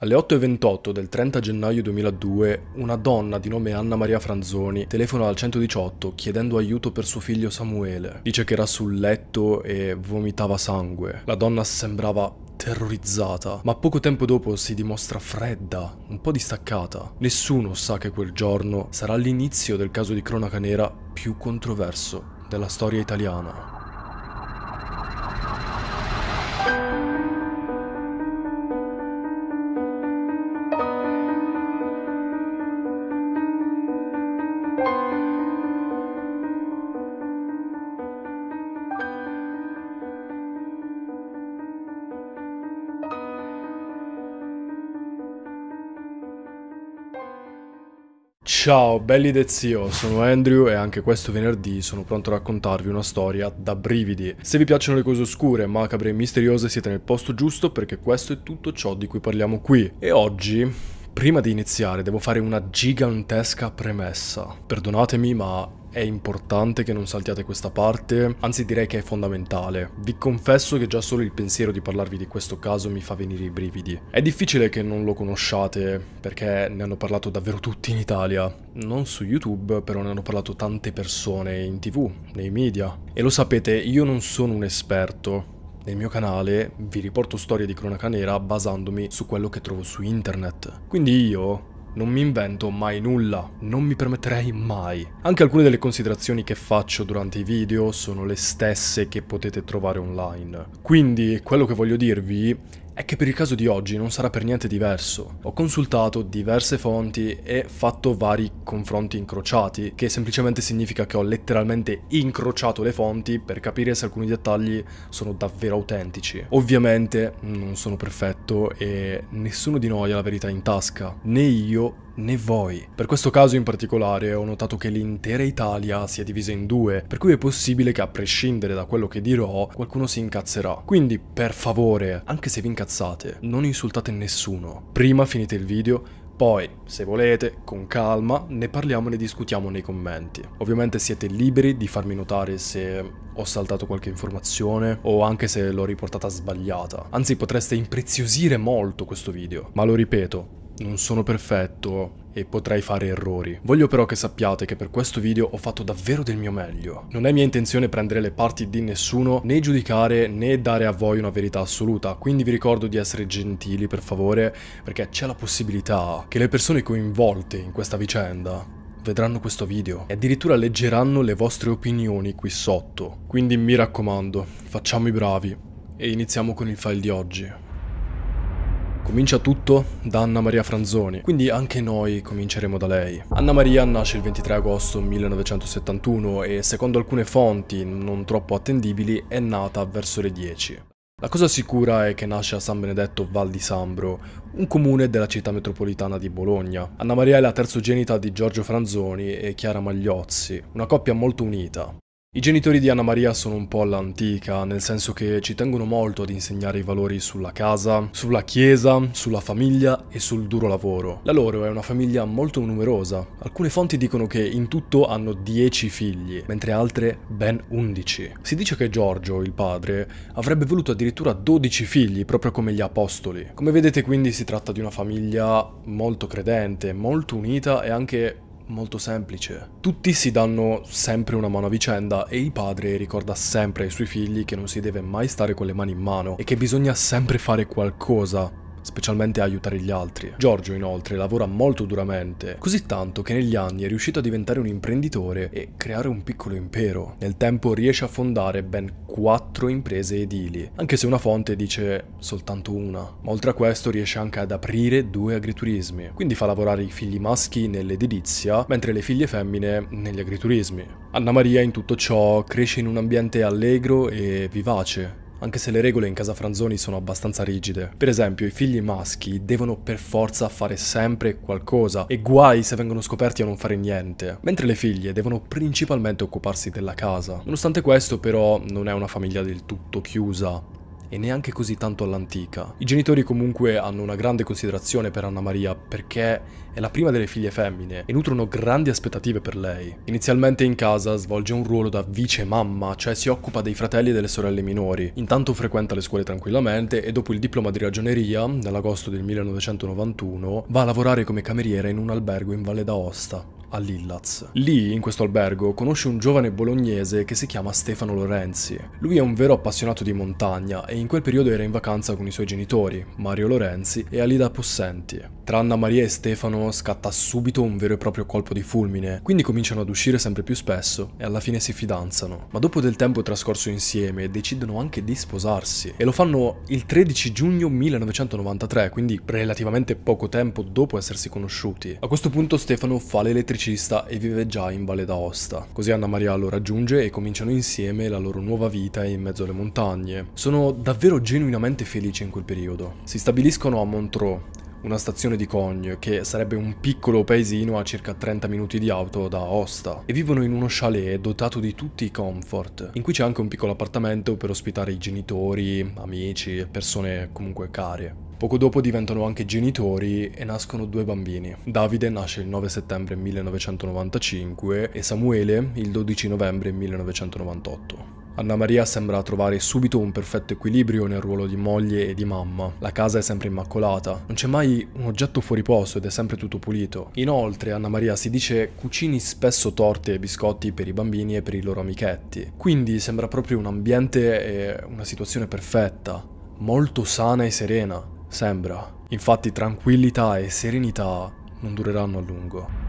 Alle 8.28 del 30 gennaio 2002 una donna di nome Anna Maria Franzoni telefona al 118 chiedendo aiuto per suo figlio Samuele. Dice che era sul letto e vomitava sangue. La donna sembrava terrorizzata, ma poco tempo dopo si dimostra fredda, un po' distaccata. Nessuno sa che quel giorno sarà l'inizio del caso di cronaca nera più controverso della storia italiana. Ciao belli del zio, sono Andrew e anche questo venerdì sono pronto a raccontarvi una storia da brividi. Se vi piacciono le cose oscure, macabre e misteriose siete nel posto giusto perché questo è tutto ciò di cui parliamo qui. E oggi Prima di iniziare devo fare una gigantesca premessa. Perdonatemi ma è importante che non saltiate questa parte, anzi direi che è fondamentale. Vi confesso che già solo il pensiero di parlarvi di questo caso mi fa venire i brividi. È difficile che non lo conosciate, perché ne hanno parlato davvero tutti in Italia. Non su YouTube, però ne hanno parlato tante persone, in tv, nei media. E lo sapete, io non sono un esperto, nel mio canale vi riporto storie di cronaca nera basandomi su quello che trovo su internet. Quindi io non mi invento mai nulla, non mi permetterei mai. Anche alcune delle considerazioni che faccio durante i video sono le stesse che potete trovare online. Quindi quello che voglio dirvi è che per il caso di oggi non sarà per niente diverso. Ho consultato diverse fonti e fatto vari confronti incrociati, che semplicemente significa che ho letteralmente incrociato le fonti per capire se alcuni dettagli sono davvero autentici. Ovviamente non sono perfetto e nessuno di noi ha la verità in tasca, né io né voi. Per questo caso in particolare ho notato che l'intera Italia si è divisa in due, per cui è possibile che a prescindere da quello che dirò, qualcuno si incazzerà. Quindi, per favore, anche se vi incazzate, non insultate nessuno. Prima finite il video, poi, se volete, con calma, ne parliamo e ne discutiamo nei commenti. Ovviamente siete liberi di farmi notare se ho saltato qualche informazione o anche se l'ho riportata sbagliata. Anzi, potreste impreziosire molto questo video. Ma lo ripeto, non sono perfetto e potrei fare errori. Voglio però che sappiate che per questo video ho fatto davvero del mio meglio. Non è mia intenzione prendere le parti di nessuno, né giudicare né dare a voi una verità assoluta, quindi vi ricordo di essere gentili per favore, perché c'è la possibilità che le persone coinvolte in questa vicenda vedranno questo video e addirittura leggeranno le vostre opinioni qui sotto. Quindi mi raccomando, facciamo i bravi e iniziamo con il file di oggi. Comincia tutto da Anna Maria Franzoni, quindi anche noi cominceremo da lei. Anna Maria nasce il 23 agosto 1971 e secondo alcune fonti non troppo attendibili è nata verso le 10. La cosa sicura è che nasce a San Benedetto Val di Sambro, un comune della città metropolitana di Bologna. Anna Maria è la terzogenita di Giorgio Franzoni e Chiara Magliozzi, una coppia molto unita. I genitori di Anna Maria sono un po' all'antica, nel senso che ci tengono molto ad insegnare i valori sulla casa, sulla chiesa, sulla famiglia e sul duro lavoro. La loro è una famiglia molto numerosa. Alcune fonti dicono che in tutto hanno 10 figli, mentre altre ben 11. Si dice che Giorgio, il padre, avrebbe voluto addirittura 12 figli, proprio come gli apostoli. Come vedete quindi si tratta di una famiglia molto credente, molto unita e anche molto semplice. Tutti si danno sempre una mano a vicenda e il padre ricorda sempre ai suoi figli che non si deve mai stare con le mani in mano e che bisogna sempre fare qualcosa specialmente a aiutare gli altri. Giorgio inoltre lavora molto duramente, così tanto che negli anni è riuscito a diventare un imprenditore e creare un piccolo impero. Nel tempo riesce a fondare ben quattro imprese edili, anche se una fonte dice soltanto una. Ma oltre a questo riesce anche ad aprire due agriturismi, quindi fa lavorare i figli maschi nell'edilizia, mentre le figlie femmine negli agriturismi. Anna Maria in tutto ciò cresce in un ambiente allegro e vivace, anche se le regole in casa Franzoni sono abbastanza rigide. Per esempio, i figli maschi devono per forza fare sempre qualcosa e guai se vengono scoperti a non fare niente, mentre le figlie devono principalmente occuparsi della casa. Nonostante questo, però, non è una famiglia del tutto chiusa e neanche così tanto all'antica. I genitori comunque hanno una grande considerazione per Anna Maria perché è la prima delle figlie femmine e nutrono grandi aspettative per lei. Inizialmente in casa svolge un ruolo da vice mamma, cioè si occupa dei fratelli e delle sorelle minori. Intanto frequenta le scuole tranquillamente e dopo il diploma di ragioneria, nell'agosto del 1991, va a lavorare come cameriera in un albergo in Valle d'Aosta a Lillaz. Lì, in questo albergo, conosce un giovane bolognese che si chiama Stefano Lorenzi. Lui è un vero appassionato di montagna e in quel periodo era in vacanza con i suoi genitori, Mario Lorenzi e Alida Possenti. Tra Anna Maria e Stefano scatta subito un vero e proprio colpo di fulmine, quindi cominciano ad uscire sempre più spesso e alla fine si fidanzano. Ma dopo del tempo trascorso insieme decidono anche di sposarsi e lo fanno il 13 giugno 1993, quindi relativamente poco tempo dopo essersi conosciuti. A questo punto Stefano fa l'elettricità elettricista e vive già in Valle d'Aosta. Così Anna Maria lo raggiunge e cominciano insieme la loro nuova vita in mezzo alle montagne. Sono davvero genuinamente felice in quel periodo. Si stabiliscono a Montreux una stazione di Cogne, che sarebbe un piccolo paesino a circa 30 minuti di auto da Osta, e vivono in uno chalet dotato di tutti i comfort, in cui c'è anche un piccolo appartamento per ospitare i genitori, amici, e persone comunque care. Poco dopo diventano anche genitori e nascono due bambini. Davide nasce il 9 settembre 1995 e Samuele il 12 novembre 1998. Anna Maria sembra trovare subito un perfetto equilibrio nel ruolo di moglie e di mamma. La casa è sempre immacolata, non c'è mai un oggetto fuori posto ed è sempre tutto pulito. Inoltre Anna Maria si dice cucini spesso torte e biscotti per i bambini e per i loro amichetti. Quindi sembra proprio un ambiente e una situazione perfetta, molto sana e serena, sembra. Infatti tranquillità e serenità non dureranno a lungo.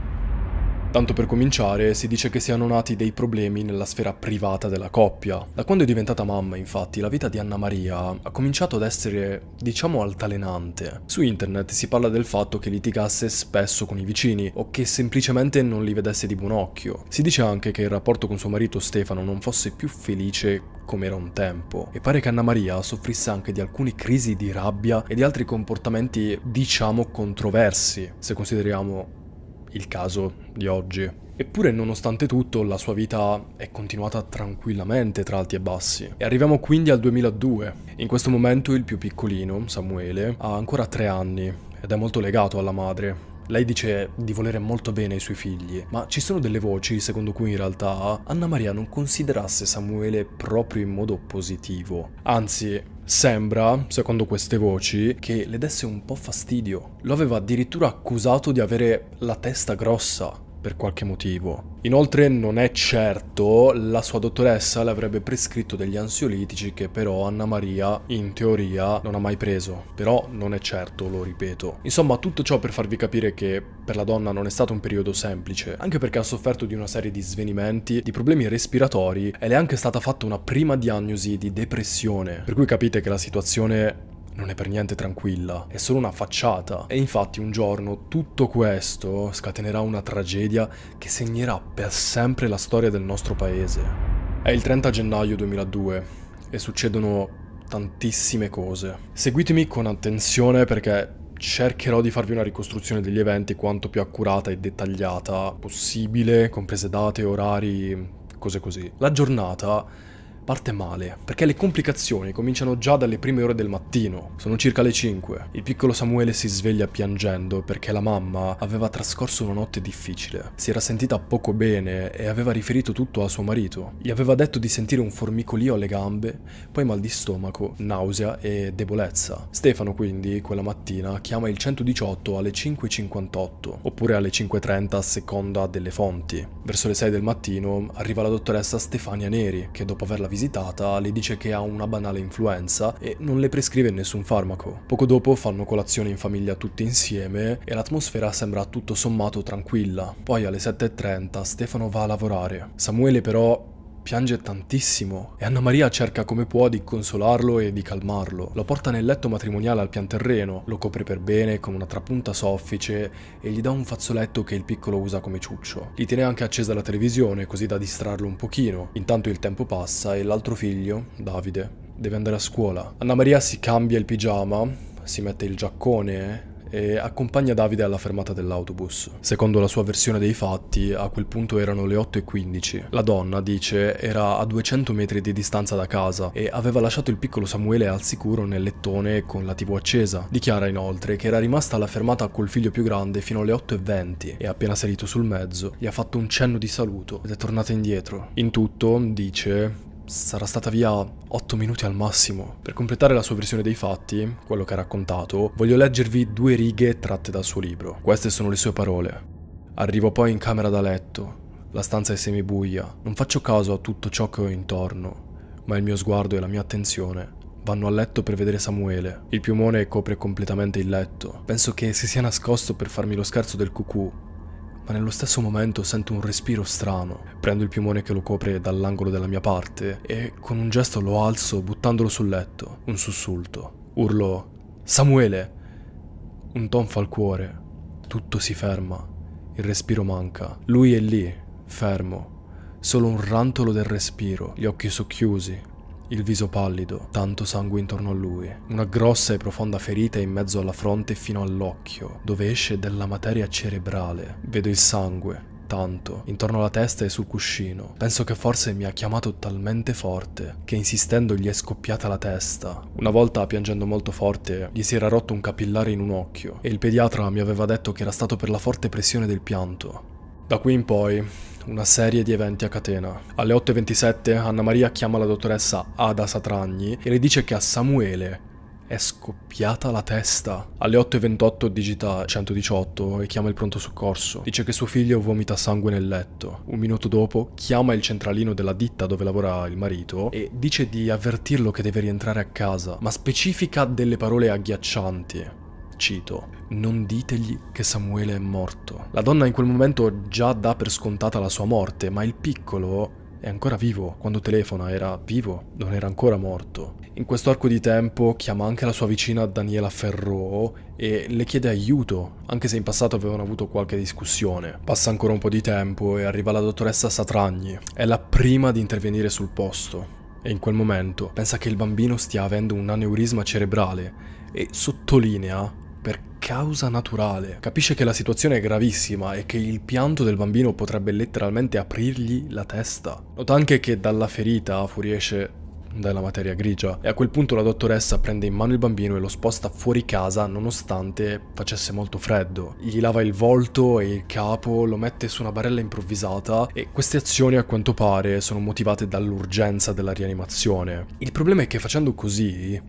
Tanto per cominciare, si dice che siano nati dei problemi nella sfera privata della coppia. Da quando è diventata mamma, infatti, la vita di Anna Maria ha cominciato ad essere, diciamo, altalenante. Su internet si parla del fatto che litigasse spesso con i vicini o che semplicemente non li vedesse di buon occhio. Si dice anche che il rapporto con suo marito Stefano non fosse più felice come era un tempo e pare che Anna Maria soffrisse anche di alcune crisi di rabbia e di altri comportamenti diciamo controversi se consideriamo il caso di oggi. Eppure, nonostante tutto, la sua vita è continuata tranquillamente tra alti e bassi. E arriviamo quindi al 2002. In questo momento il più piccolino, Samuele, ha ancora tre anni ed è molto legato alla madre, lei dice di volere molto bene i suoi figli, ma ci sono delle voci secondo cui in realtà Anna Maria non considerasse Samuele proprio in modo positivo. Anzi, Sembra, secondo queste voci, che le desse un po' fastidio. Lo aveva addirittura accusato di avere la testa grossa per qualche motivo. Inoltre non è certo, la sua dottoressa le avrebbe prescritto degli ansiolitici che però Anna Maria in teoria non ha mai preso, però non è certo, lo ripeto. Insomma, tutto ciò per farvi capire che per la donna non è stato un periodo semplice, anche perché ha sofferto di una serie di svenimenti, di problemi respiratori e le è anche stata fatta una prima diagnosi di depressione, per cui capite che la situazione non è per niente tranquilla, è solo una facciata. E infatti un giorno tutto questo scatenerà una tragedia che segnerà per sempre la storia del nostro paese. È il 30 gennaio 2002 e succedono tantissime cose. Seguitemi con attenzione perché cercherò di farvi una ricostruzione degli eventi quanto più accurata e dettagliata possibile, comprese date, orari, cose così. La giornata parte male, perché le complicazioni cominciano già dalle prime ore del mattino. Sono circa le 5. Il piccolo Samuele si sveglia piangendo perché la mamma aveva trascorso una notte difficile. Si era sentita poco bene e aveva riferito tutto a suo marito. Gli aveva detto di sentire un formicolio alle gambe, poi mal di stomaco, nausea e debolezza. Stefano quindi quella mattina chiama il 118 alle 5.58 oppure alle 5.30 a seconda delle fonti. Verso le 6 del mattino arriva la dottoressa Stefania Neri che dopo averla visitata visitata le dice che ha una banale influenza e non le prescrive nessun farmaco. Poco dopo fanno colazione in famiglia tutti insieme e l'atmosfera sembra tutto sommato tranquilla. Poi alle 7.30 Stefano va a lavorare. Samuele però Piange tantissimo e Anna Maria cerca come può di consolarlo e di calmarlo. Lo porta nel letto matrimoniale al pian terreno, lo copre per bene con una trapunta soffice e gli dà un fazzoletto che il piccolo usa come ciuccio. Gli tiene anche accesa la televisione così da distrarlo un pochino. Intanto il tempo passa e l'altro figlio, Davide, deve andare a scuola. Anna Maria si cambia il pigiama, si mette il giaccone e accompagna Davide alla fermata dell'autobus. Secondo la sua versione dei fatti, a quel punto erano le 8.15. La donna, dice, era a 200 metri di distanza da casa e aveva lasciato il piccolo Samuele al sicuro nel lettone con la tv accesa. Dichiara inoltre che era rimasta alla fermata col figlio più grande fino alle 8.20 e appena salito sul mezzo gli ha fatto un cenno di saluto ed è tornata indietro. In tutto, dice, sarà stata via 8 minuti al massimo. Per completare la sua versione dei fatti, quello che ha raccontato, voglio leggervi due righe tratte dal suo libro. Queste sono le sue parole. Arrivo poi in camera da letto. La stanza è semibuia, non faccio caso a tutto ciò che ho intorno, ma il mio sguardo e la mia attenzione vanno a letto per vedere Samuele. Il piumone copre completamente il letto. Penso che si sia nascosto per farmi lo scherzo del cucù ma nello stesso momento sento un respiro strano. Prendo il piumone che lo copre dall'angolo della mia parte e con un gesto lo alzo buttandolo sul letto, un sussulto. Urlo Samuele! Un tonfo al cuore. Tutto si ferma. Il respiro manca. Lui è lì, fermo. Solo un rantolo del respiro, gli occhi socchiusi, il viso pallido, tanto sangue intorno a lui, una grossa e profonda ferita in mezzo alla fronte fino all'occhio, dove esce della materia cerebrale. Vedo il sangue, tanto, intorno alla testa e sul cuscino. Penso che forse mi ha chiamato talmente forte che insistendo gli è scoppiata la testa. Una volta, piangendo molto forte, gli si era rotto un capillare in un occhio e il pediatra mi aveva detto che era stato per la forte pressione del pianto. Da qui in poi una serie di eventi a catena. Alle 8.27 Anna Maria chiama la dottoressa Ada Satragni e le dice che a Samuele è scoppiata la testa. Alle 8.28 digita 118 e chiama il pronto soccorso. Dice che suo figlio vomita sangue nel letto. Un minuto dopo chiama il centralino della ditta dove lavora il marito e dice di avvertirlo che deve rientrare a casa, ma specifica delle parole agghiaccianti. Cito, non ditegli che Samuele è morto. La donna in quel momento già dà per scontata la sua morte, ma il piccolo è ancora vivo. Quando telefona era vivo, non era ancora morto. In questo arco di tempo chiama anche la sua vicina Daniela Ferro e le chiede aiuto, anche se in passato avevano avuto qualche discussione. Passa ancora un po' di tempo e arriva la dottoressa Satragni. È la prima ad intervenire sul posto. E in quel momento pensa che il bambino stia avendo un aneurisma cerebrale e sottolinea causa naturale. Capisce che la situazione è gravissima e che il pianto del bambino potrebbe letteralmente aprirgli la testa. Nota anche che dalla ferita fuoriesce della materia grigia e a quel punto la dottoressa prende in mano il bambino e lo sposta fuori casa nonostante facesse molto freddo. Gli lava il volto e il capo, lo mette su una barella improvvisata e queste azioni a quanto pare sono motivate dall'urgenza della rianimazione. Il problema è che facendo così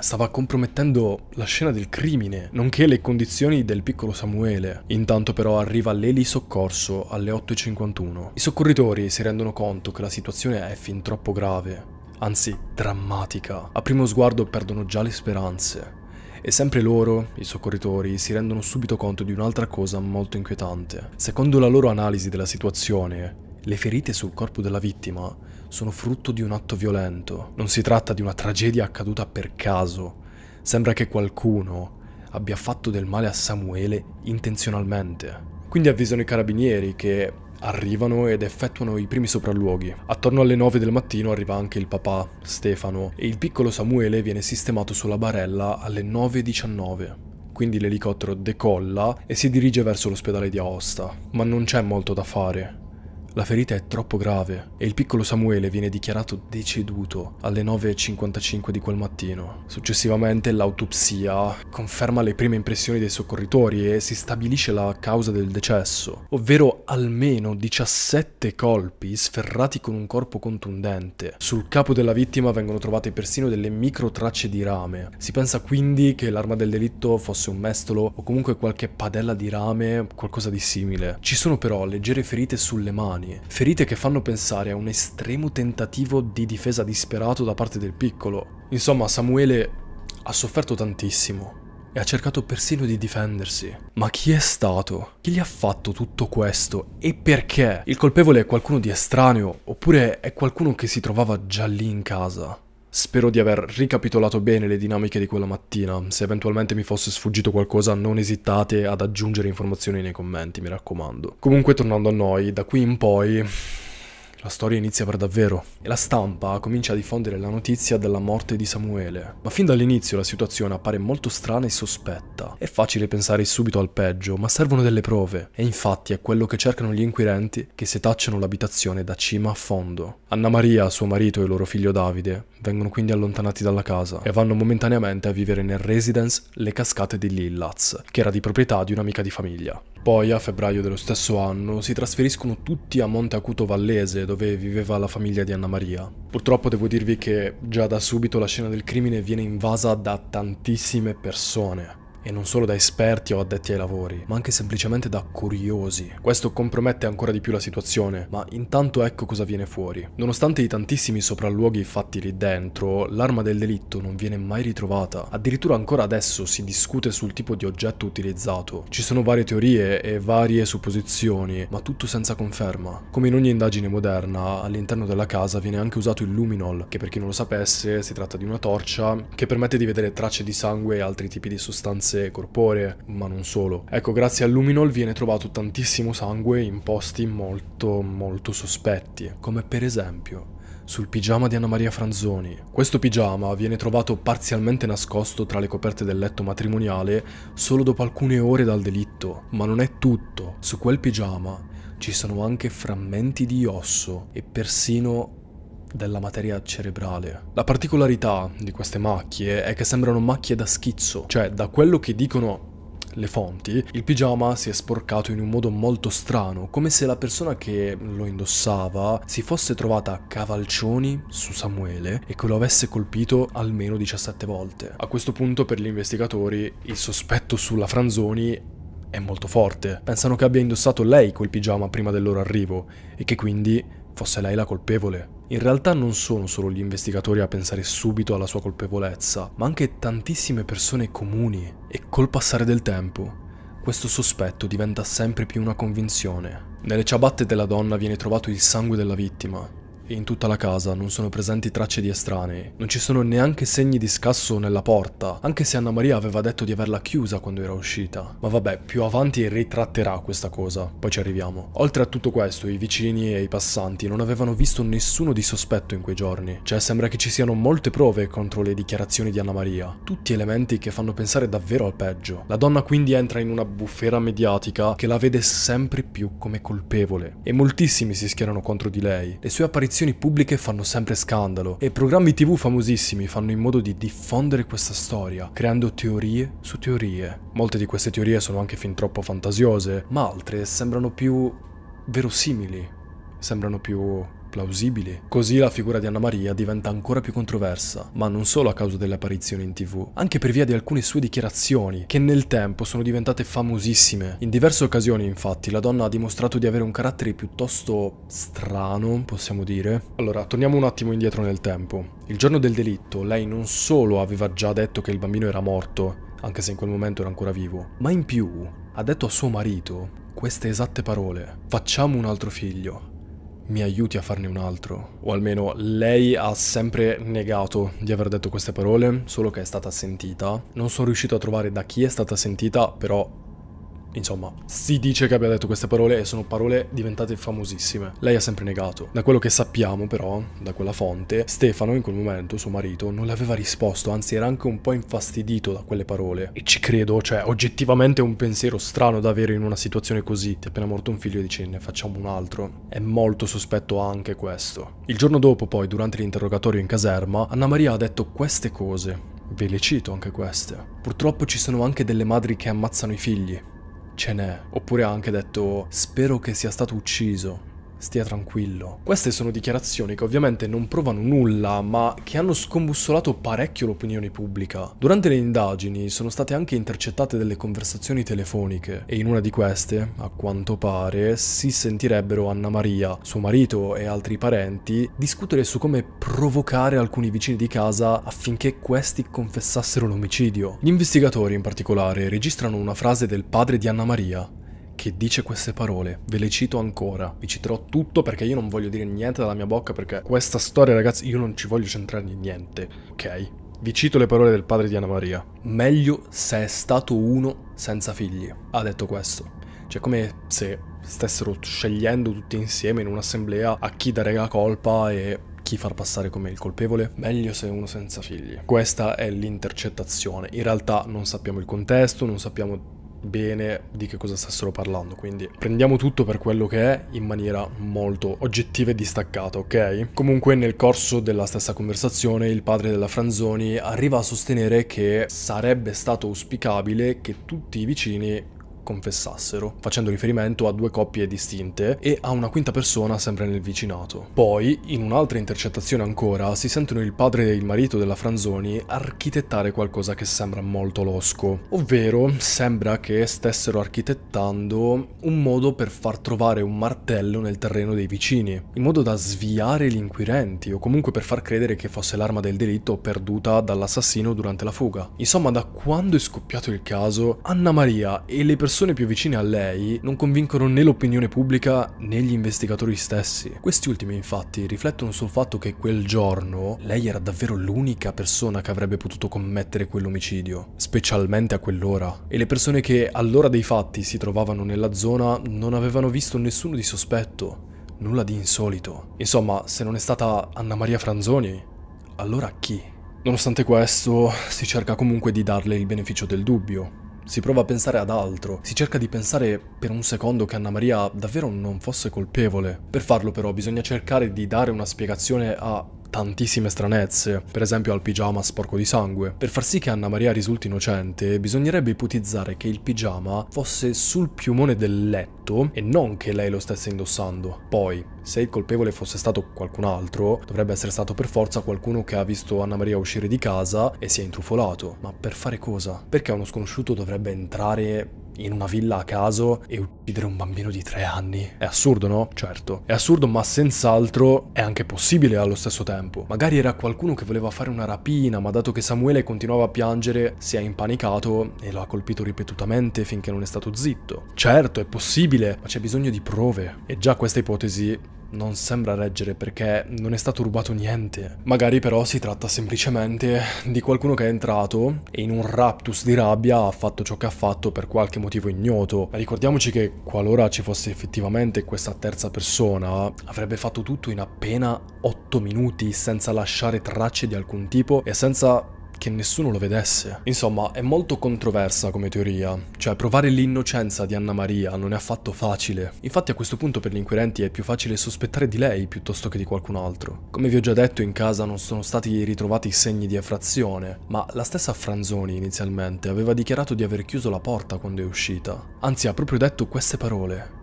stava compromettendo la scena del crimine, nonché le condizioni del piccolo Samuele. Intanto però arriva l'Eli soccorso alle 8.51. I soccorritori si rendono conto che la situazione è fin troppo grave, anzi drammatica. A primo sguardo perdono già le speranze. E sempre loro, i soccorritori, si rendono subito conto di un'altra cosa molto inquietante. Secondo la loro analisi della situazione, le ferite sul corpo della vittima sono frutto di un atto violento. Non si tratta di una tragedia accaduta per caso. Sembra che qualcuno abbia fatto del male a Samuele intenzionalmente. Quindi avvisano i carabinieri che arrivano ed effettuano i primi sopralluoghi. Attorno alle 9 del mattino arriva anche il papà, Stefano, e il piccolo Samuele viene sistemato sulla barella alle 9.19 quindi l'elicottero decolla e si dirige verso l'ospedale di Aosta. Ma non c'è molto da fare. La ferita è troppo grave e il piccolo Samuele viene dichiarato deceduto alle 9.55 di quel mattino. Successivamente l'autopsia conferma le prime impressioni dei soccorritori e si stabilisce la causa del decesso, ovvero almeno 17 colpi sferrati con un corpo contundente. Sul capo della vittima vengono trovate persino delle micro tracce di rame. Si pensa quindi che l'arma del delitto fosse un mestolo o comunque qualche padella di rame, qualcosa di simile. Ci sono però leggere ferite sulle mani umani, ferite che fanno pensare a un estremo tentativo di difesa disperato da parte del piccolo. Insomma, Samuele ha sofferto tantissimo e ha cercato persino di difendersi. Ma chi è stato? Chi gli ha fatto tutto questo? E perché? Il colpevole è qualcuno di estraneo oppure è qualcuno che si trovava già lì in casa? Spero di aver ricapitolato bene le dinamiche di quella mattina, se eventualmente mi fosse sfuggito qualcosa non esitate ad aggiungere informazioni nei commenti, mi raccomando. Comunque tornando a noi, da qui in poi la storia inizia per davvero e la stampa comincia a diffondere la notizia della morte di Samuele. Ma fin dall'inizio la situazione appare molto strana e sospetta. È facile pensare subito al peggio, ma servono delle prove e infatti è quello che cercano gli inquirenti che setacciano l'abitazione da cima a fondo. Anna Maria, suo marito e loro figlio Davide Vengono quindi allontanati dalla casa e vanno momentaneamente a vivere nel residence Le Cascate di Lillaz, che era di proprietà di un'amica di famiglia. Poi, a febbraio dello stesso anno, si trasferiscono tutti a Monte Acuto Vallese, dove viveva la famiglia di Anna Maria. Purtroppo devo dirvi che già da subito la scena del crimine viene invasa da tantissime persone e non solo da esperti o addetti ai lavori, ma anche semplicemente da curiosi. Questo compromette ancora di più la situazione, ma intanto ecco cosa viene fuori. Nonostante i tantissimi sopralluoghi fatti lì dentro, l'arma del delitto non viene mai ritrovata. Addirittura ancora adesso si discute sul tipo di oggetto utilizzato. Ci sono varie teorie e varie supposizioni, ma tutto senza conferma. Come in ogni indagine moderna, all'interno della casa viene anche usato il luminol, che per chi non lo sapesse si tratta di una torcia che permette di vedere tracce di sangue e altri tipi di sostanze pietanze corporee, ma non solo. Ecco, grazie al Luminol viene trovato tantissimo sangue in posti molto, molto sospetti, come per esempio sul pigiama di Anna Maria Franzoni. Questo pigiama viene trovato parzialmente nascosto tra le coperte del letto matrimoniale solo dopo alcune ore dal delitto, ma non è tutto. Su quel pigiama ci sono anche frammenti di osso e persino della materia cerebrale. La particolarità di queste macchie è che sembrano macchie da schizzo, cioè da quello che dicono le fonti, il pigiama si è sporcato in un modo molto strano, come se la persona che lo indossava si fosse trovata a cavalcioni su Samuele e che lo avesse colpito almeno 17 volte. A questo punto per gli investigatori il sospetto sulla Franzoni è molto forte. Pensano che abbia indossato lei quel pigiama prima del loro arrivo e che quindi fosse lei la colpevole. In realtà non sono solo gli investigatori a pensare subito alla sua colpevolezza, ma anche tantissime persone comuni. E col passare del tempo, questo sospetto diventa sempre più una convinzione. Nelle ciabatte della donna viene trovato il sangue della vittima, e in tutta la casa non sono presenti tracce di estranei. Non ci sono neanche segni di scasso nella porta, anche se Anna Maria aveva detto di averla chiusa quando era uscita. Ma vabbè, più avanti ritratterà questa cosa, poi ci arriviamo. Oltre a tutto questo, i vicini e i passanti non avevano visto nessuno di sospetto in quei giorni, cioè sembra che ci siano molte prove contro le dichiarazioni di Anna Maria, tutti elementi che fanno pensare davvero al peggio. La donna quindi entra in una bufera mediatica che la vede sempre più come colpevole e moltissimi si schierano contro di lei. Le sue apparizioni relazioni pubbliche fanno sempre scandalo e programmi tv famosissimi fanno in modo di diffondere questa storia, creando teorie su teorie. Molte di queste teorie sono anche fin troppo fantasiose, ma altre sembrano più verosimili, sembrano più plausibili. Così la figura di Anna Maria diventa ancora più controversa, ma non solo a causa delle apparizioni in tv, anche per via di alcune sue dichiarazioni, che nel tempo sono diventate famosissime. In diverse occasioni, infatti, la donna ha dimostrato di avere un carattere piuttosto strano, possiamo dire. Allora, torniamo un attimo indietro nel tempo. Il giorno del delitto, lei non solo aveva già detto che il bambino era morto, anche se in quel momento era ancora vivo, ma in più ha detto a suo marito queste esatte parole. Facciamo un altro figlio, mi aiuti a farne un altro. O almeno lei ha sempre negato di aver detto queste parole, solo che è stata sentita. Non sono riuscito a trovare da chi è stata sentita, però Insomma, si dice che abbia detto queste parole e sono parole diventate famosissime. Lei ha sempre negato. Da quello che sappiamo però, da quella fonte, Stefano in quel momento, suo marito, non le aveva risposto, anzi era anche un po' infastidito da quelle parole. E ci credo, cioè oggettivamente è un pensiero strano da avere in una situazione così. Ti è appena morto un figlio e dici ne facciamo un altro. È molto sospetto anche questo. Il giorno dopo poi, durante l'interrogatorio in caserma, Anna Maria ha detto queste cose. Ve le cito anche queste. Purtroppo ci sono anche delle madri che ammazzano i figli ce n'è, oppure ha anche detto spero che sia stato ucciso. Stia tranquillo. Queste sono dichiarazioni che ovviamente non provano nulla, ma che hanno scombussolato parecchio l'opinione pubblica. Durante le indagini sono state anche intercettate delle conversazioni telefoniche e in una di queste, a quanto pare, si sentirebbero Anna Maria, suo marito e altri parenti discutere su come provocare alcuni vicini di casa affinché questi confessassero l'omicidio. Gli investigatori in particolare registrano una frase del padre di Anna Maria che dice queste parole, ve le cito ancora, vi citerò tutto perché io non voglio dire niente dalla mia bocca perché questa storia ragazzi io non ci voglio centrare niente, ok? Vi cito le parole del padre di Anna Maria. Meglio se è stato uno senza figli, ha detto questo. Cioè come se stessero scegliendo tutti insieme in un'assemblea a chi dare la colpa e chi far passare come il colpevole? Meglio se uno senza figli. Questa è l'intercettazione. In realtà non sappiamo il contesto, non sappiamo bene di che cosa stessero parlando, quindi prendiamo tutto per quello che è in maniera molto oggettiva e distaccata, ok? Comunque nel corso della stessa conversazione il padre della Franzoni arriva a sostenere che sarebbe stato auspicabile che tutti i vicini confessassero, facendo riferimento a due coppie distinte e a una quinta persona sempre nel vicinato. Poi, in un'altra intercettazione ancora, si sentono il padre e il marito della Franzoni architettare qualcosa che sembra molto losco, ovvero sembra che stessero architettando un modo per far trovare un martello nel terreno dei vicini, in modo da sviare gli inquirenti o comunque per far credere che fosse l'arma del delitto perduta dall'assassino durante la fuga. Insomma, da quando è scoppiato il caso, Anna Maria e le persone persone più vicine a lei non convincono né l'opinione pubblica né gli investigatori stessi. Questi ultimi infatti riflettono sul fatto che quel giorno lei era davvero l'unica persona che avrebbe potuto commettere quell'omicidio, specialmente a quell'ora, e le persone che all'ora dei fatti si trovavano nella zona non avevano visto nessuno di sospetto, nulla di insolito. Insomma, se non è stata Anna Maria Franzoni, allora chi? Nonostante questo, si cerca comunque di darle il beneficio del dubbio, si prova a pensare ad altro, si cerca di pensare per un secondo che Anna Maria davvero non fosse colpevole. Per farlo però bisogna cercare di dare una spiegazione a tantissime stranezze, per esempio al pigiama sporco di sangue. Per far sì che Anna Maria risulti innocente, bisognerebbe ipotizzare che il pigiama fosse sul piumone del letto e non che lei lo stesse indossando. Poi, se il colpevole fosse stato qualcun altro, dovrebbe essere stato per forza qualcuno che ha visto Anna Maria uscire di casa e si è intrufolato. Ma per fare cosa? Perché uno sconosciuto dovrebbe entrare in una villa a caso e uccidere un bambino di tre anni. È assurdo, no? Certo. È assurdo, ma senz'altro è anche possibile allo stesso tempo. Magari era qualcuno che voleva fare una rapina, ma dato che Samuele continuava a piangere, si è impanicato e lo ha colpito ripetutamente finché non è stato zitto. Certo, è possibile, ma c'è bisogno di prove. E già questa ipotesi non sembra reggere perché non è stato rubato niente. Magari però si tratta semplicemente di qualcuno che è entrato e in un raptus di rabbia ha fatto ciò che ha fatto per qualche motivo ignoto. Ma ricordiamoci che qualora ci fosse effettivamente questa terza persona, avrebbe fatto tutto in appena 8 minuti senza lasciare tracce di alcun tipo e senza che nessuno lo vedesse. Insomma, è molto controversa come teoria, cioè provare l'innocenza di Anna Maria non è affatto facile. Infatti a questo punto per gli inquirenti è più facile sospettare di lei piuttosto che di qualcun altro. Come vi ho già detto, in casa non sono stati ritrovati segni di effrazione, ma la stessa Franzoni inizialmente aveva dichiarato di aver chiuso la porta quando è uscita. Anzi, ha proprio detto queste parole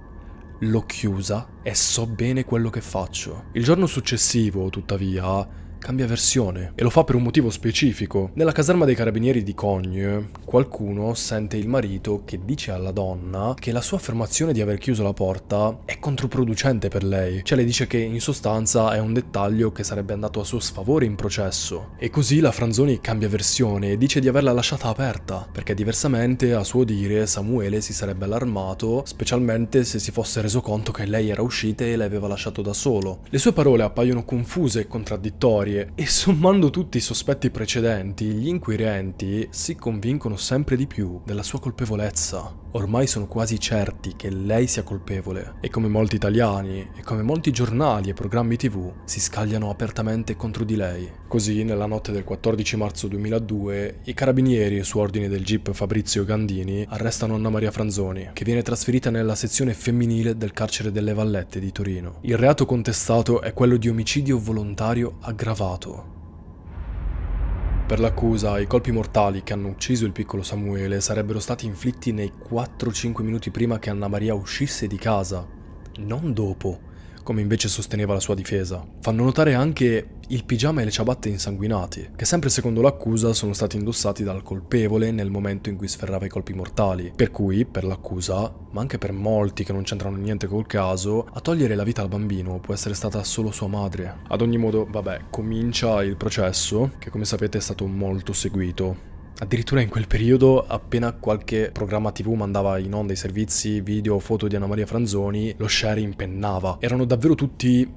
l'ho chiusa e so bene quello che faccio. Il giorno successivo, tuttavia, cambia versione e lo fa per un motivo specifico. Nella caserma dei carabinieri di Cogne, qualcuno sente il marito che dice alla donna che la sua affermazione di aver chiuso la porta è controproducente per lei, cioè le dice che in sostanza è un dettaglio che sarebbe andato a suo sfavore in processo. E così la Franzoni cambia versione e dice di averla lasciata aperta, perché diversamente a suo dire Samuele si sarebbe allarmato, specialmente se si fosse reso conto che lei era uscita e l'aveva lasciato da solo. Le sue parole appaiono confuse e contraddittorie storie e sommando tutti i sospetti precedenti, gli inquirenti si convincono sempre di più della sua colpevolezza. Ormai sono quasi certi che lei sia colpevole e come molti italiani e come molti giornali e programmi tv si scagliano apertamente contro di lei. Così, nella notte del 14 marzo 2002, i carabinieri, su ordine del GIP Fabrizio Gandini, arrestano Anna Maria Franzoni, che viene trasferita nella sezione femminile del carcere delle Vallette di Torino. Il reato contestato è quello di omicidio volontario aggravato, per l'accusa, i colpi mortali che hanno ucciso il piccolo Samuele sarebbero stati inflitti nei 4-5 minuti prima che Anna Maria uscisse di casa, non dopo come invece sosteneva la sua difesa. Fanno notare anche il pigiama e le ciabatte insanguinati, che sempre secondo l'accusa sono stati indossati dal colpevole nel momento in cui sferrava i colpi mortali, per cui, per l'accusa, ma anche per molti che non c'entrano niente col caso, a togliere la vita al bambino può essere stata solo sua madre. Ad ogni modo, vabbè, comincia il processo, che come sapete è stato molto seguito. Addirittura in quel periodo, appena qualche programma TV mandava in onda i servizi, video o foto di Anna Maria Franzoni, lo share impennava. Erano davvero tutti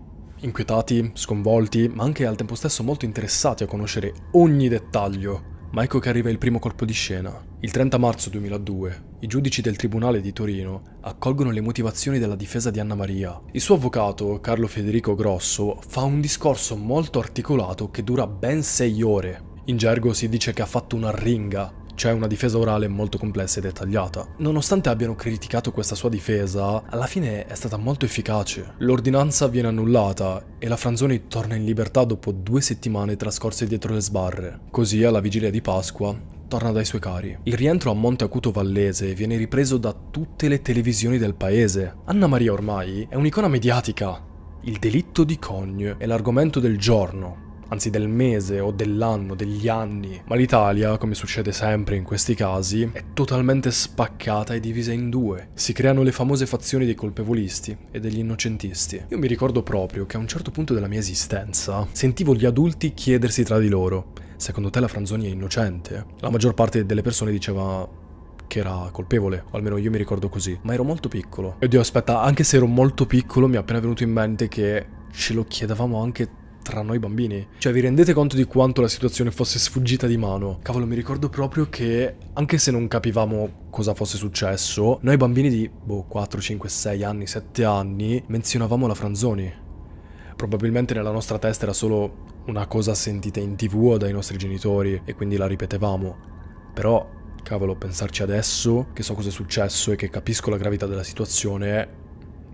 inquietati, sconvolti, ma anche al tempo stesso molto interessati a conoscere ogni dettaglio. Ma ecco che arriva il primo colpo di scena. Il 30 marzo 2002, i giudici del Tribunale di Torino accolgono le motivazioni della difesa di Anna Maria. Il suo avvocato, Carlo Federico Grosso, fa un discorso molto articolato che dura ben sei ore. In gergo si dice che ha fatto un'arringa, cioè una difesa orale molto complessa e dettagliata. Nonostante abbiano criticato questa sua difesa, alla fine è stata molto efficace. L'ordinanza viene annullata e la Franzoni torna in libertà dopo due settimane trascorse dietro le sbarre. Così, alla vigilia di Pasqua, torna dai suoi cari. Il rientro a Monte Acuto Vallese viene ripreso da tutte le televisioni del paese. Anna Maria ormai è un'icona mediatica. Il delitto di Cogne è l'argomento del giorno, anzi del mese o dell'anno, degli anni, ma l'Italia, come succede sempre in questi casi, è totalmente spaccata e divisa in due. Si creano le famose fazioni dei colpevolisti e degli innocentisti. Io mi ricordo proprio che a un certo punto della mia esistenza sentivo gli adulti chiedersi tra di loro, secondo te la Franzoni è innocente? La maggior parte delle persone diceva che era colpevole, o almeno io mi ricordo così, ma ero molto piccolo. E oddio, aspetta, anche se ero molto piccolo mi è appena venuto in mente che ce lo chiedevamo anche tra noi bambini. Cioè, vi rendete conto di quanto la situazione fosse sfuggita di mano? Cavolo, mi ricordo proprio che, anche se non capivamo cosa fosse successo, noi bambini di, boh, 4, 5, 6 anni, 7 anni, menzionavamo la Franzoni. Probabilmente nella nostra testa era solo una cosa sentita in tv o dai nostri genitori e quindi la ripetevamo. Però, cavolo, pensarci adesso, che so cosa è successo e che capisco la gravità della situazione,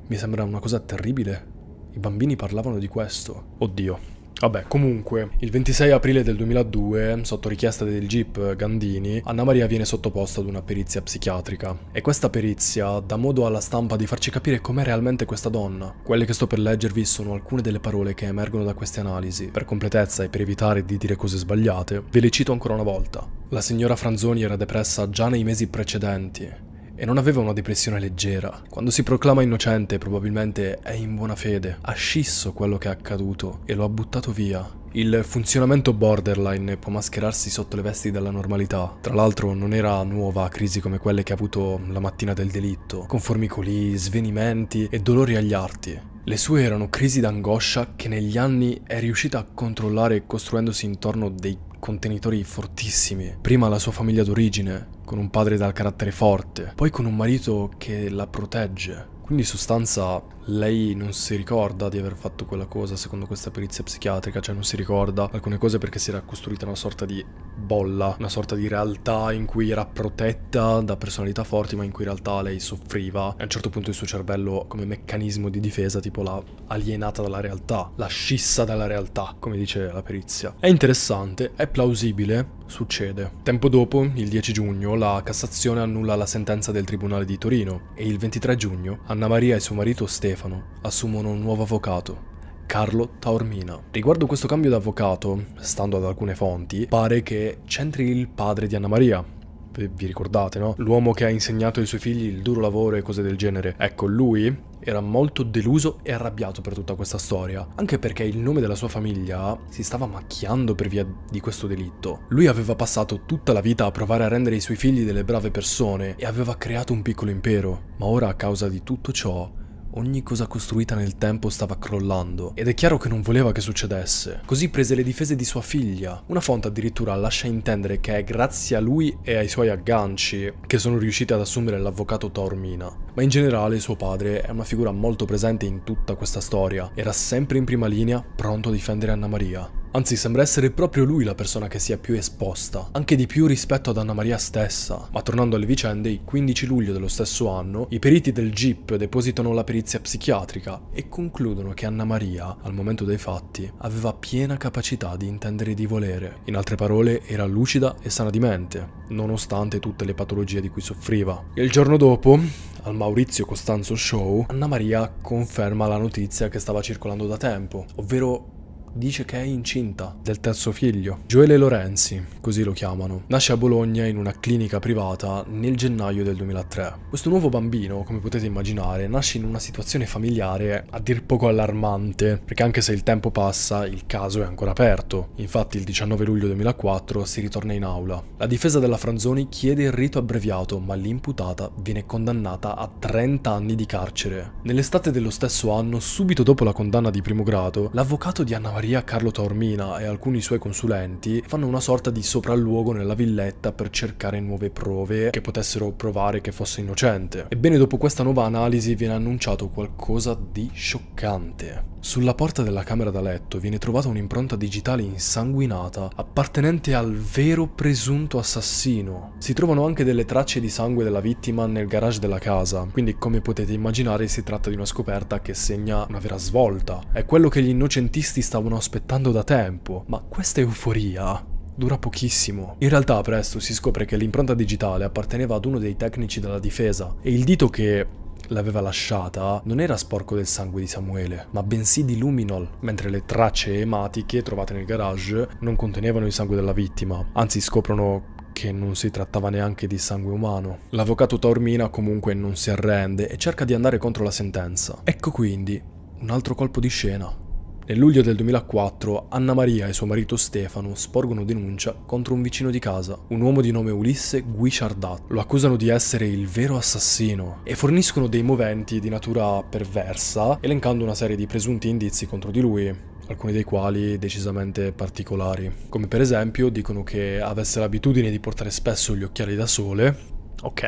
mi sembra una cosa terribile. I bambini parlavano di questo. Oddio. Vabbè, comunque, il 26 aprile del 2002, sotto richiesta del GIP Gandini, Anna Maria viene sottoposta ad una perizia psichiatrica. E questa perizia dà modo alla stampa di farci capire com'è realmente questa donna. Quelle che sto per leggervi sono alcune delle parole che emergono da queste analisi. Per completezza e per evitare di dire cose sbagliate, ve le cito ancora una volta. La signora Franzoni era depressa già nei mesi precedenti e non aveva una depressione leggera. Quando si proclama innocente probabilmente è in buona fede, ha scisso quello che è accaduto e lo ha buttato via il funzionamento borderline può mascherarsi sotto le vesti della normalità. Tra l'altro non era nuova a crisi come quelle che ha avuto la mattina del delitto, con formicoli, svenimenti e dolori agli arti. Le sue erano crisi d'angoscia che negli anni è riuscita a controllare costruendosi intorno dei contenitori fortissimi. Prima la sua famiglia d'origine, con un padre dal carattere forte, poi con un marito che la protegge. Quindi in sostanza lei non si ricorda di aver fatto quella cosa secondo questa perizia psichiatrica, cioè non si ricorda alcune cose perché si era costruita una sorta di bolla, una sorta di realtà in cui era protetta da personalità forti ma in cui in realtà lei soffriva e a un certo punto il suo cervello come meccanismo di difesa tipo l'ha alienata dalla realtà, l'ha scissa dalla realtà, come dice la perizia. È interessante, è plausibile, succede. Tempo dopo, il 10 giugno, la Cassazione annulla la sentenza del Tribunale di Torino e il 23 giugno Anna Maria e suo marito Stefano Stefano assumono un nuovo avvocato, Carlo Taormina. Riguardo questo cambio d'avvocato, stando ad alcune fonti, pare che c'entri il padre di Anna Maria. Vi ricordate, no? L'uomo che ha insegnato ai suoi figli il duro lavoro e cose del genere. Ecco, lui era molto deluso e arrabbiato per tutta questa storia, anche perché il nome della sua famiglia si stava macchiando per via di questo delitto. Lui aveva passato tutta la vita a provare a rendere i suoi figli delle brave persone e aveva creato un piccolo impero, ma ora a causa di tutto ciò Ogni cosa costruita nel tempo stava crollando ed è chiaro che non voleva che succedesse. Così prese le difese di sua figlia. Una fonte addirittura lascia intendere che è grazie a lui e ai suoi agganci che sono riusciti ad assumere l'avvocato Taormina. Ma in generale suo padre è una figura molto presente in tutta questa storia. Era sempre in prima linea, pronto a difendere Anna Maria. Anzi, sembra essere proprio lui la persona che sia più esposta, anche di più rispetto ad Anna Maria stessa. Ma tornando alle vicende, il 15 luglio dello stesso anno, i periti del GIP depositano la perizia psichiatrica e concludono che Anna Maria, al momento dei fatti, aveva piena capacità di intendere di volere. In altre parole, era lucida e sana di mente, nonostante tutte le patologie di cui soffriva. Il giorno dopo, al Maurizio Costanzo Show, Anna Maria conferma la notizia che stava circolando da tempo, ovvero dice che è incinta del terzo figlio, Gioele Lorenzi, così lo chiamano. Nasce a Bologna in una clinica privata nel gennaio del 2003. Questo nuovo bambino, come potete immaginare, nasce in una situazione familiare a dir poco allarmante, perché anche se il tempo passa, il caso è ancora aperto. Infatti il 19 luglio 2004 si ritorna in aula. La difesa della Franzoni chiede il rito abbreviato, ma l'imputata viene condannata a 30 anni di carcere. Nell'estate dello stesso anno, subito dopo la condanna di primo grado, l'avvocato di Anna Maria Maria, Carlo Taormina e alcuni suoi consulenti fanno una sorta di sopralluogo nella villetta per cercare nuove prove che potessero provare che fosse innocente. Ebbene, dopo questa nuova analisi viene annunciato qualcosa di scioccante. Sulla porta della camera da letto viene trovata un'impronta digitale insanguinata appartenente al vero presunto assassino. Si trovano anche delle tracce di sangue della vittima nel garage della casa, quindi come potete immaginare si tratta di una scoperta che segna una vera svolta. È quello che gli innocentisti stavano aspettando da tempo, ma questa euforia dura pochissimo. In realtà presto si scopre che l'impronta digitale apparteneva ad uno dei tecnici della difesa e il dito che l'aveva lasciata non era sporco del sangue di Samuele, ma bensì di Luminol, mentre le tracce ematiche trovate nel garage non contenevano il sangue della vittima, anzi scoprono che non si trattava neanche di sangue umano. L'avvocato Taormina comunque non si arrende e cerca di andare contro la sentenza. Ecco quindi un altro colpo di scena. Nel luglio del 2004 Anna Maria e suo marito Stefano sporgono denuncia contro un vicino di casa, un uomo di nome Ulisse Guichardat. Lo accusano di essere il vero assassino e forniscono dei moventi di natura perversa, elencando una serie di presunti indizi contro di lui alcuni dei quali decisamente particolari. Come per esempio dicono che avesse l'abitudine di portare spesso gli occhiali da sole, ok,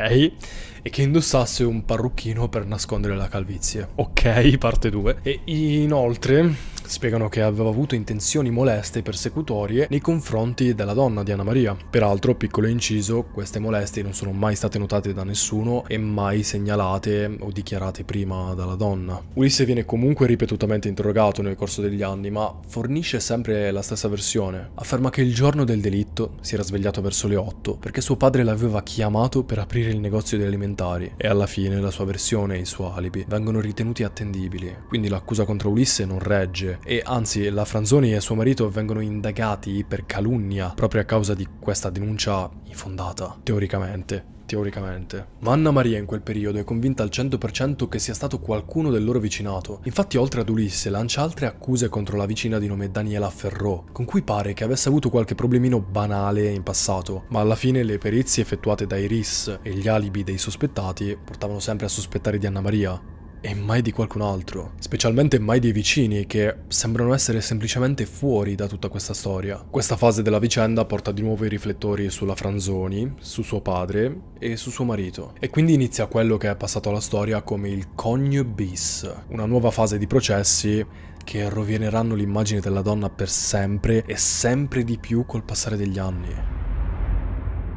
e che indossasse un parrucchino per nascondere la calvizie, ok, parte 2. E inoltre spiegano che aveva avuto intenzioni moleste e persecutorie nei confronti della donna di Anna Maria. Peraltro, piccolo inciso, queste molestie non sono mai state notate da nessuno e mai segnalate o dichiarate prima dalla donna. Ulisse viene comunque ripetutamente interrogato nel corso degli anni, ma fornisce sempre la stessa versione. Afferma che il giorno del delitto si era svegliato verso le 8 perché suo padre l'aveva chiamato per aprire il negozio di alimentari e alla fine la sua versione e i suoi alibi vengono ritenuti attendibili. Quindi l'accusa contro Ulisse non regge e anzi la Franzoni e suo marito vengono indagati per calunnia proprio a causa di questa denuncia infondata, teoricamente teoricamente. Ma Anna Maria in quel periodo è convinta al 100% che sia stato qualcuno del loro vicinato. Infatti, oltre ad Ulisse, lancia altre accuse contro la vicina di nome Daniela Ferrò, con cui pare che avesse avuto qualche problemino banale in passato, ma alla fine le perizie effettuate dai RIS e gli alibi dei sospettati portavano sempre a sospettare di Anna Maria e mai di qualcun altro, specialmente mai dei vicini che sembrano essere semplicemente fuori da tutta questa storia. Questa fase della vicenda porta di nuovo i riflettori sulla Franzoni, su suo padre e su suo marito e quindi inizia quello che è passato alla storia come il cogne bis, una nuova fase di processi che rovineranno l'immagine della donna per sempre e sempre di più col passare degli anni.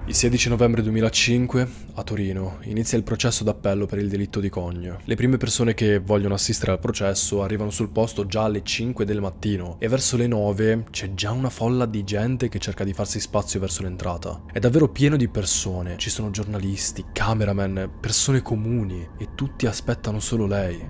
Il 16 novembre 2005, a Torino, inizia il processo d'appello per il delitto di Cogno. Le prime persone che vogliono assistere al processo arrivano sul posto già alle 5 del mattino e verso le 9 c'è già una folla di gente che cerca di farsi spazio verso l'entrata. È davvero pieno di persone, ci sono giornalisti, cameraman, persone comuni e tutti aspettano solo lei.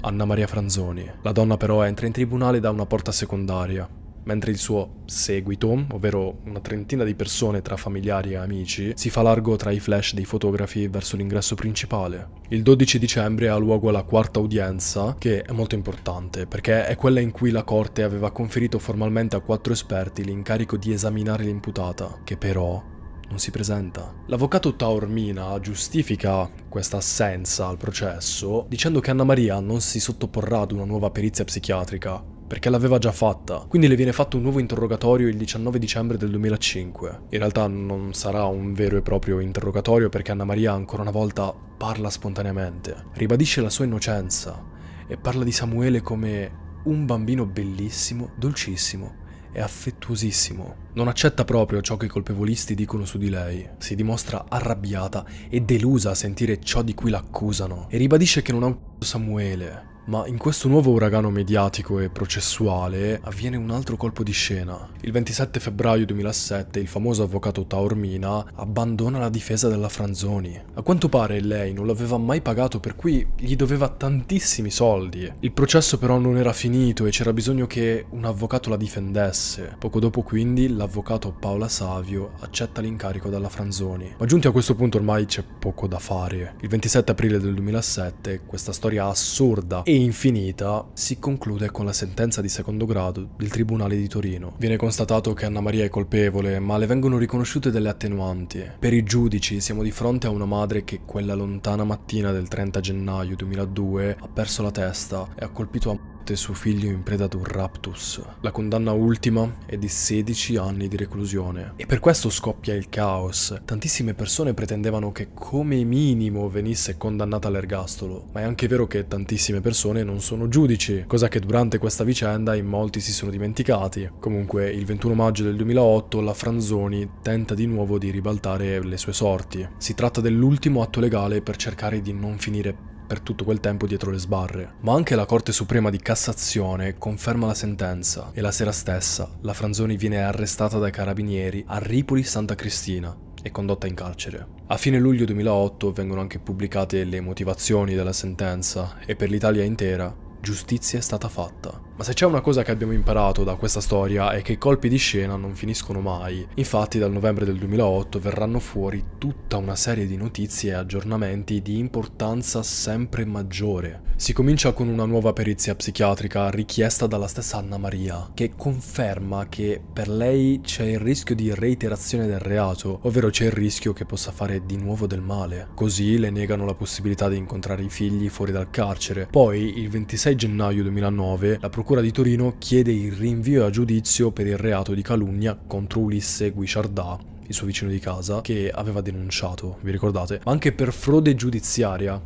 Anna Maria Franzoni. La donna però entra in tribunale da una porta secondaria mentre il suo seguito, ovvero una trentina di persone tra familiari e amici, si fa largo tra i flash dei fotografi verso l'ingresso principale. Il 12 dicembre ha luogo la quarta udienza, che è molto importante perché è quella in cui la Corte aveva conferito formalmente a quattro esperti l'incarico di esaminare l'imputata, che però non si presenta. L'avvocato Taormina giustifica questa assenza al processo dicendo che Anna Maria non si sottoporrà ad una nuova perizia psichiatrica perché l'aveva già fatta, quindi le viene fatto un nuovo interrogatorio il 19 dicembre del 2005. In realtà non sarà un vero e proprio interrogatorio perché Anna Maria ancora una volta parla spontaneamente, ribadisce la sua innocenza e parla di Samuele come un bambino bellissimo, dolcissimo e affettuosissimo. Non accetta proprio ciò che i colpevolisti dicono su di lei, si dimostra arrabbiata e delusa a sentire ciò di cui l'accusano e ribadisce che non ha ucciso Samuele, ma in questo nuovo uragano mediatico e processuale avviene un altro colpo di scena. Il 27 febbraio 2007 il famoso avvocato Taormina abbandona la difesa della Franzoni. A quanto pare lei non l'aveva mai pagato per cui gli doveva tantissimi soldi. Il processo però non era finito e c'era bisogno che un avvocato la difendesse. Poco dopo quindi l'avvocato Paola Savio accetta l'incarico dalla Franzoni. Ma giunti a questo punto ormai c'è poco da fare. Il 27 aprile del 2007 questa storia assurda e infinita si conclude con la sentenza di secondo grado del Tribunale di Torino. Viene constatato che Anna Maria è colpevole, ma le vengono riconosciute delle attenuanti. Per i giudici siamo di fronte a una madre che quella lontana mattina del 30 gennaio 2002 ha perso la testa e ha colpito a morte suo figlio in preda ad un raptus. La condanna ultima è di 16 anni di reclusione. E per questo scoppia il caos. Tantissime persone pretendevano che come minimo venisse condannata all'ergastolo, ma è anche vero che tantissime persone non sono giudici, cosa che durante questa vicenda in molti si sono dimenticati. Comunque, il 21 maggio del 2008 la Franzoni tenta di nuovo di ribaltare le sue sorti. Si tratta dell'ultimo atto legale per cercare di non finire per tutto quel tempo dietro le sbarre. Ma anche la Corte Suprema di Cassazione conferma la sentenza e la sera stessa la Franzoni viene arrestata dai carabinieri a Ripoli Santa Cristina e condotta in carcere. A fine luglio 2008 vengono anche pubblicate le motivazioni della sentenza e per l'Italia intera giustizia è stata fatta. Ma se c'è una cosa che abbiamo imparato da questa storia è che i colpi di scena non finiscono mai. Infatti dal novembre del 2008 verranno fuori tutta una serie di notizie e aggiornamenti di importanza sempre maggiore. Si comincia con una nuova perizia psichiatrica richiesta dalla stessa Anna Maria, che conferma che per lei c'è il rischio di reiterazione del reato, ovvero c'è il rischio che possa fare di nuovo del male. Così le negano la possibilità di incontrare i figli fuori dal carcere. Poi il 26 26 gennaio 2009 la Procura di Torino chiede il rinvio a giudizio per il reato di calunnia contro Ulisse Guicciardà, il suo vicino di casa, che aveva denunciato, vi ricordate? Ma anche per frode giudiziaria,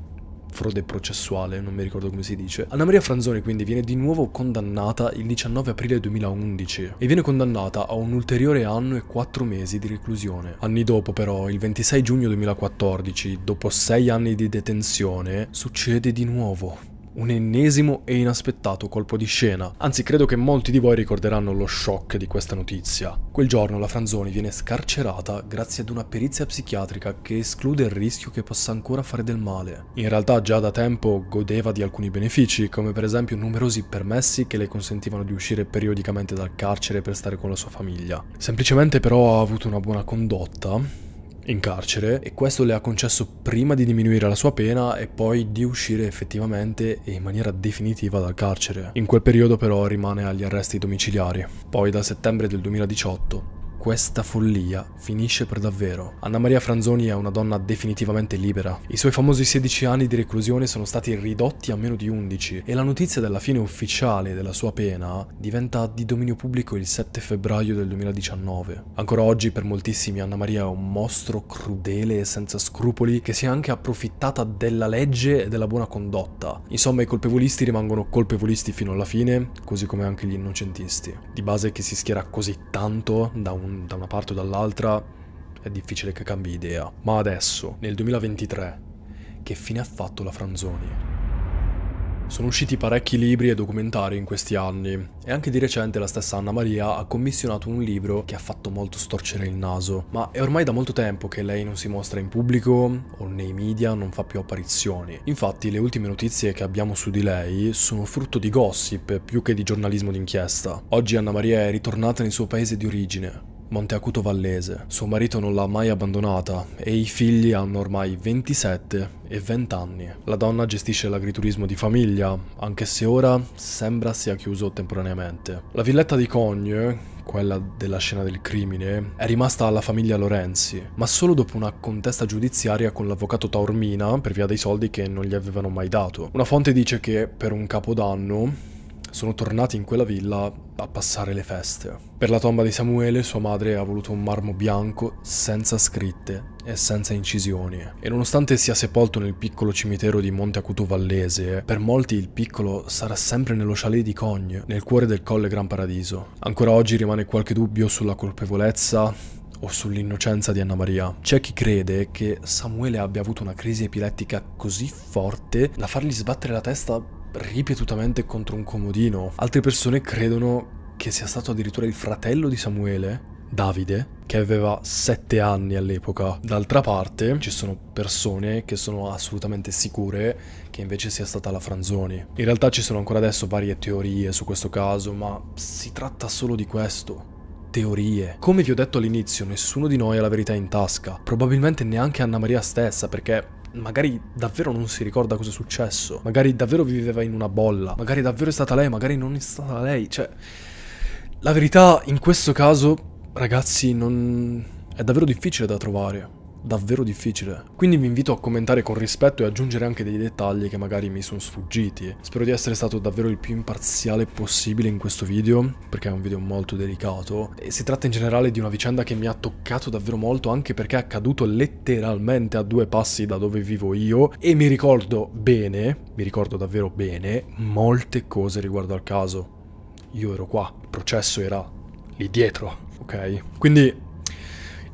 frode processuale, non mi ricordo come si dice. Anna Maria Franzoni quindi viene di nuovo condannata il 19 aprile 2011 e viene condannata a un ulteriore anno e quattro mesi di reclusione. Anni dopo però, il 26 giugno 2014, dopo sei anni di detenzione, succede di nuovo. Un ennesimo e inaspettato colpo di scena. Anzi, credo che molti di voi ricorderanno lo shock di questa notizia. Quel giorno la Franzoni viene scarcerata grazie ad una perizia psichiatrica che esclude il rischio che possa ancora fare del male. In realtà già da tempo godeva di alcuni benefici, come per esempio numerosi permessi che le consentivano di uscire periodicamente dal carcere per stare con la sua famiglia. Semplicemente però ha avuto una buona condotta in carcere e questo le ha concesso prima di diminuire la sua pena e poi di uscire effettivamente e in maniera definitiva dal carcere. In quel periodo però rimane agli arresti domiciliari. Poi dal settembre del 2018 questa follia finisce per davvero. Anna Maria Franzoni è una donna definitivamente libera. I suoi famosi 16 anni di reclusione sono stati ridotti a meno di 11 e la notizia della fine ufficiale della sua pena diventa di dominio pubblico il 7 febbraio del 2019. Ancora oggi per moltissimi Anna Maria è un mostro crudele e senza scrupoli che si è anche approfittata della legge e della buona condotta. Insomma i colpevolisti rimangono colpevolisti fino alla fine, così come anche gli innocentisti. Di base che si schiera così tanto da un da una parte o dall'altra è difficile che cambi idea. Ma adesso, nel 2023, che fine ha fatto la Franzoni? Sono usciti parecchi libri e documentari in questi anni e anche di recente la stessa Anna Maria ha commissionato un libro che ha fatto molto storcere il naso, ma è ormai da molto tempo che lei non si mostra in pubblico o nei media non fa più apparizioni. Infatti le ultime notizie che abbiamo su di lei sono frutto di gossip più che di giornalismo d'inchiesta. Oggi Anna Maria è ritornata nel suo paese di origine, Monte Acuto Vallese. Suo marito non l'ha mai abbandonata e i figli hanno ormai 27 e 20 anni. La donna gestisce l'agriturismo di famiglia, anche se ora sembra sia chiuso temporaneamente. La villetta di Cogne, quella della scena del crimine, è rimasta alla famiglia Lorenzi, ma solo dopo una contesta giudiziaria con l'avvocato Taormina per via dei soldi che non gli avevano mai dato. Una fonte dice che per un capodanno sono tornati in quella villa a passare le feste. Per la tomba di Samuele sua madre ha voluto un marmo bianco senza scritte e senza incisioni. E nonostante sia sepolto nel piccolo cimitero di Monte Acuto Vallese, per molti il piccolo sarà sempre nello chalet di Cogne, nel cuore del Colle Gran Paradiso. Ancora oggi rimane qualche dubbio sulla colpevolezza o sull'innocenza di Anna Maria. C'è chi crede che Samuele abbia avuto una crisi epilettica così forte da fargli sbattere la testa ripetutamente contro un comodino. Altre persone credono che sia stato addirittura il fratello di Samuele, Davide, che aveva 7 anni all'epoca. D'altra parte ci sono persone che sono assolutamente sicure che invece sia stata la Franzoni. In realtà ci sono ancora adesso varie teorie su questo caso, ma si tratta solo di questo. Teorie. Come vi ho detto all'inizio, nessuno di noi ha la verità in tasca, probabilmente neanche Anna Maria stessa, perché magari davvero non si ricorda cosa è successo, magari davvero viveva in una bolla, magari davvero è stata lei, magari non è stata lei, cioè... La verità in questo caso, ragazzi, non... è davvero difficile da trovare davvero difficile. Quindi vi invito a commentare con rispetto e aggiungere anche dei dettagli che magari mi sono sfuggiti. Spero di essere stato davvero il più imparziale possibile in questo video, perché è un video molto delicato. E si tratta in generale di una vicenda che mi ha toccato davvero molto, anche perché è accaduto letteralmente a due passi da dove vivo io, e mi ricordo bene, mi ricordo davvero bene, molte cose riguardo al caso. Io ero qua, il processo era lì dietro, ok? Quindi,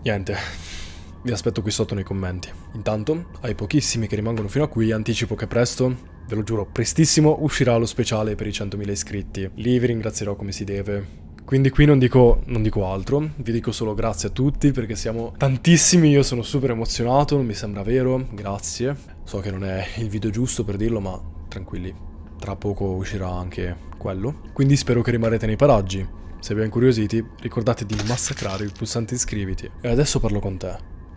niente. Vi aspetto qui sotto nei commenti. Intanto, ai pochissimi che rimangono fino a qui, anticipo che presto ve lo giuro, prestissimo uscirà lo speciale per i 100.000 iscritti. Lì vi ringrazierò come si deve. Quindi qui non dico, non dico, altro, vi dico solo grazie a tutti perché siamo tantissimi, io sono super emozionato, non mi sembra vero, grazie. So che non è il video giusto per dirlo, ma tranquilli, tra poco uscirà anche quello. Quindi spero che rimarrete nei paraggi. Se vi è incuriositi, ricordate di massacrare il pulsante iscriviti. E adesso parlo con te.